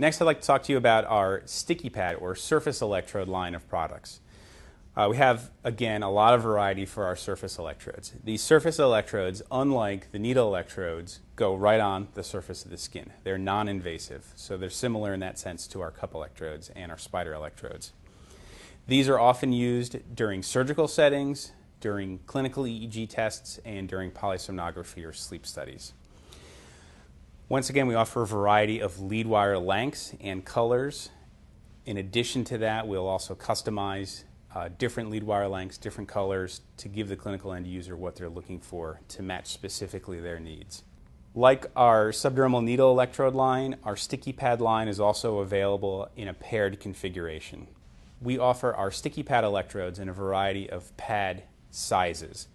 Next, I'd like to talk to you about our sticky pad or surface electrode line of products. Uh, we have, again, a lot of variety for our surface electrodes. These surface electrodes, unlike the needle electrodes, go right on the surface of the skin. They're non invasive, so they're similar in that sense to our cup electrodes and our spider electrodes. These are often used during surgical settings, during clinical EEG tests, and during polysomnography or sleep studies. Once again, we offer a variety of lead wire lengths and colors. In addition to that, we'll also customize uh, different lead wire lengths, different colors to give the clinical end user what they're looking for to match specifically their needs. Like our subdermal needle electrode line, our sticky pad line is also available in a paired configuration. We offer our sticky pad electrodes in a variety of pad sizes.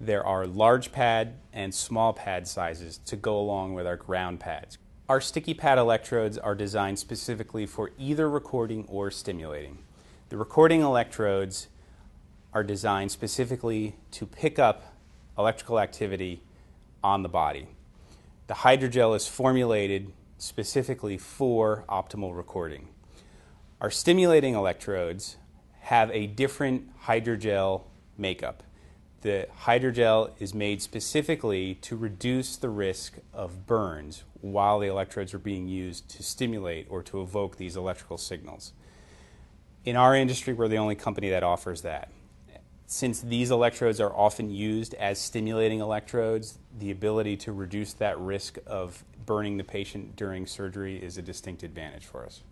There are large pad and small pad sizes to go along with our ground pads. Our sticky pad electrodes are designed specifically for either recording or stimulating. The recording electrodes are designed specifically to pick up electrical activity on the body. The hydrogel is formulated specifically for optimal recording. Our stimulating electrodes have a different hydrogel makeup the hydrogel is made specifically to reduce the risk of burns while the electrodes are being used to stimulate or to evoke these electrical signals. In our industry, we're the only company that offers that. Since these electrodes are often used as stimulating electrodes, the ability to reduce that risk of burning the patient during surgery is a distinct advantage for us.